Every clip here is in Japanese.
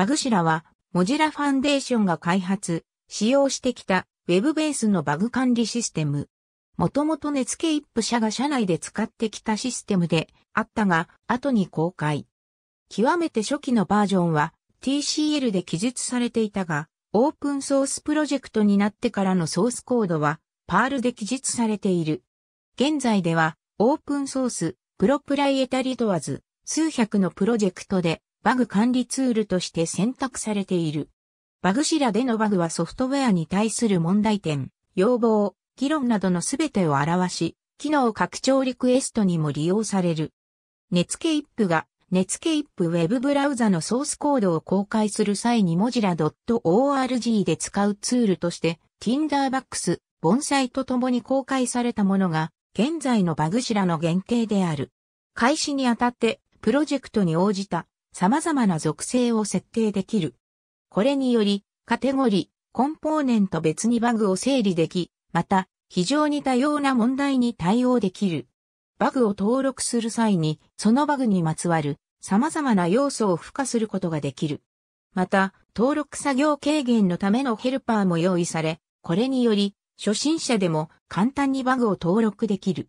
バグシラは、モジュラファンデーションが開発、使用してきた、ウェブベースのバグ管理システム。もともとネツケイップ社が社内で使ってきたシステムであったが、後に公開。極めて初期のバージョンは TCL で記述されていたが、オープンソースプロジェクトになってからのソースコードは、パールで記述されている。現在では、オープンソース、プロプライエタリ問わず、数百のプロジェクトでバグ管理ツールとして選択されている。バグシラでのバグはソフトウェアに対する問題点、要望、議論などのすべてを表し、機能拡張リクエストにも利用される。ネツケイップが、ネツケイップウェブブラウザのソースコードを公開する際にモジラ .org で使うツールとして、Tinderbox、盆栽と共に公開されたものが、現在のバグシラの限定である。開始にあたって、プロジェクトに応じた様々な属性を設定できる。これにより、カテゴリ、コンポーネント別にバグを整理でき、また、非常に多様な問題に対応できる。バグを登録する際に、そのバグにまつわる様々な要素を付加することができる。また、登録作業軽減のためのヘルパーも用意され、これにより、初心者でも簡単にバグを登録できる。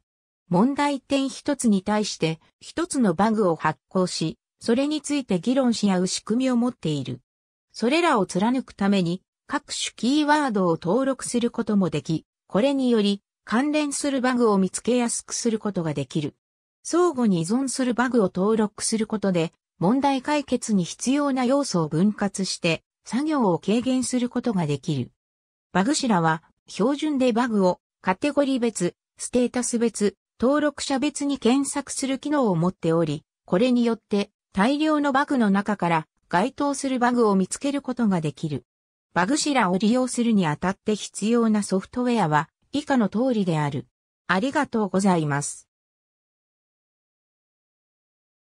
問題点一つに対して、一つのバグを発行し、それについて議論し合う仕組みを持っている。それらを貫くために、各種キーワードを登録することもでき、これにより関連するバグを見つけやすくすることができる。相互に依存するバグを登録することで、問題解決に必要な要素を分割して、作業を軽減することができる。バグシラは、標準でバグをカテゴリー別、ステータス別、登録者別に検索する機能を持っており、これによって大量のバグの中から該当するバグを見つけることができる。バグシラを利用するにあたって必要なソフトウェアは以下の通りである。ありがとうございます。